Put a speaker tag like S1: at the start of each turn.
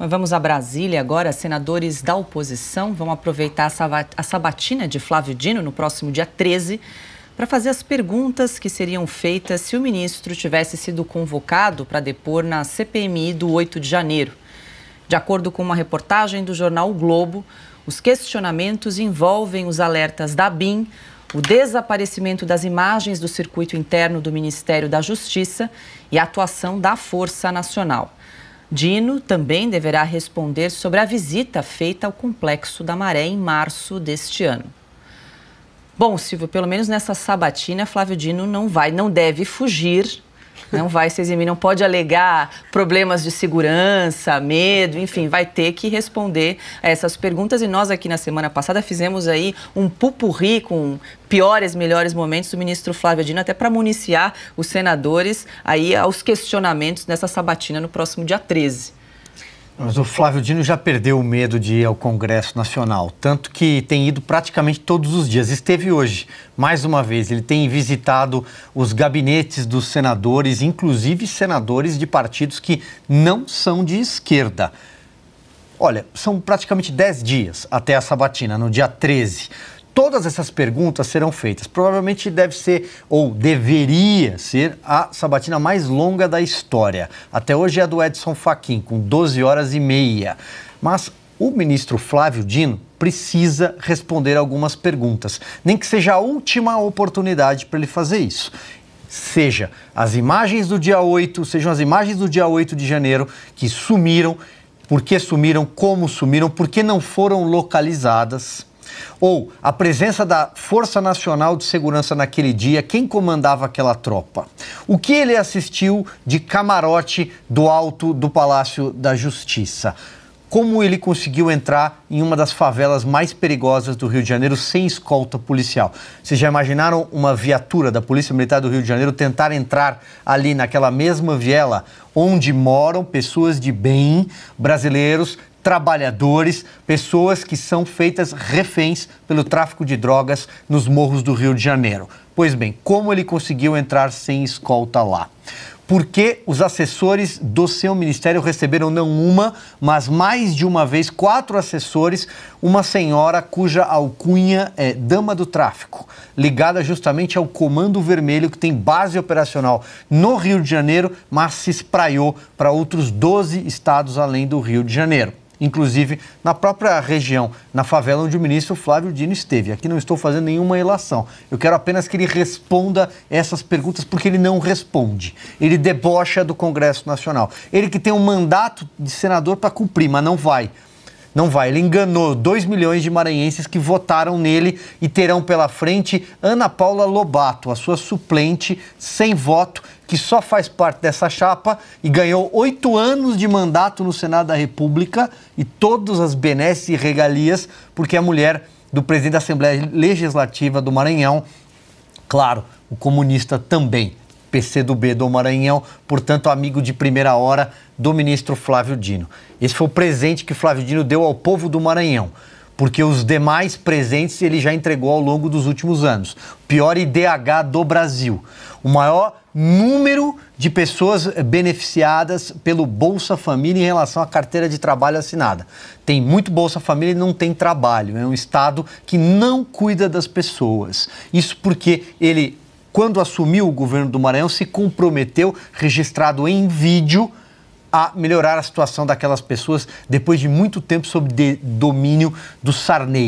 S1: Mas vamos a Brasília agora. Senadores da oposição vão aproveitar a sabatina de Flávio Dino no próximo dia 13 para fazer as perguntas que seriam feitas se o ministro tivesse sido convocado para depor na CPMI do 8 de janeiro. De acordo com uma reportagem do jornal o Globo, os questionamentos envolvem os alertas da BIM, o desaparecimento das imagens do circuito interno do Ministério da Justiça e a atuação da Força Nacional. Dino também deverá responder sobre a visita feita ao Complexo da Maré em março deste ano. Bom, Silvio, pelo menos nessa sabatina, Flávio Dino não vai, não deve fugir não vai se eximir, não pode alegar problemas de segurança, medo, enfim, vai ter que responder a essas perguntas. E nós aqui na semana passada fizemos aí um pupurri com piores, melhores momentos do ministro Flávio Dino, até para municiar os senadores aí aos questionamentos nessa sabatina no próximo dia 13.
S2: Mas o Flávio Dino já perdeu o medo de ir ao Congresso Nacional, tanto que tem ido praticamente todos os dias. Esteve hoje, mais uma vez, ele tem visitado os gabinetes dos senadores, inclusive senadores de partidos que não são de esquerda. Olha, são praticamente 10 dias até a sabatina, no dia 13 todas essas perguntas serão feitas. Provavelmente deve ser, ou deveria ser, a sabatina mais longa da história. Até hoje é a do Edson Fachin, com 12 horas e meia. Mas o ministro Flávio Dino precisa responder algumas perguntas, nem que seja a última oportunidade para ele fazer isso. Seja as imagens do dia 8, sejam as imagens do dia 8 de janeiro que sumiram, por que sumiram, como sumiram, por que não foram localizadas. Ou a presença da Força Nacional de Segurança naquele dia, quem comandava aquela tropa? O que ele assistiu de camarote do alto do Palácio da Justiça? Como ele conseguiu entrar em uma das favelas mais perigosas do Rio de Janeiro sem escolta policial? Vocês já imaginaram uma viatura da Polícia Militar do Rio de Janeiro tentar entrar ali naquela mesma viela onde moram pessoas de bem brasileiros trabalhadores, pessoas que são feitas reféns pelo tráfico de drogas nos morros do Rio de Janeiro. Pois bem, como ele conseguiu entrar sem escolta lá? porque os assessores do seu ministério receberam não uma, mas mais de uma vez, quatro assessores, uma senhora cuja alcunha é Dama do Tráfico, ligada justamente ao Comando Vermelho, que tem base operacional no Rio de Janeiro, mas se espraiou para outros 12 estados além do Rio de Janeiro inclusive na própria região, na favela onde o ministro Flávio Dino esteve. Aqui não estou fazendo nenhuma ilação. Eu quero apenas que ele responda essas perguntas, porque ele não responde. Ele debocha do Congresso Nacional. Ele que tem um mandato de senador para cumprir, mas não vai. Não vai. Ele enganou 2 milhões de maranhenses que votaram nele e terão pela frente Ana Paula Lobato, a sua suplente, sem voto, que só faz parte dessa chapa e ganhou oito anos de mandato no Senado da República e todas as benesses e regalias, porque a é mulher do presidente da Assembleia Legislativa do Maranhão, claro, o comunista também, PCdoB do Maranhão, portanto, amigo de primeira hora do ministro Flávio Dino. Esse foi o presente que Flávio Dino deu ao povo do Maranhão, porque os demais presentes ele já entregou ao longo dos últimos anos. Pior IDH do Brasil, o maior número de pessoas beneficiadas pelo Bolsa Família em relação à carteira de trabalho assinada. Tem muito Bolsa Família e não tem trabalho. É um Estado que não cuida das pessoas. Isso porque ele quando assumiu o governo do Maranhão, se comprometeu, registrado em vídeo, a melhorar a situação daquelas pessoas depois de muito tempo sob de domínio do Sarney.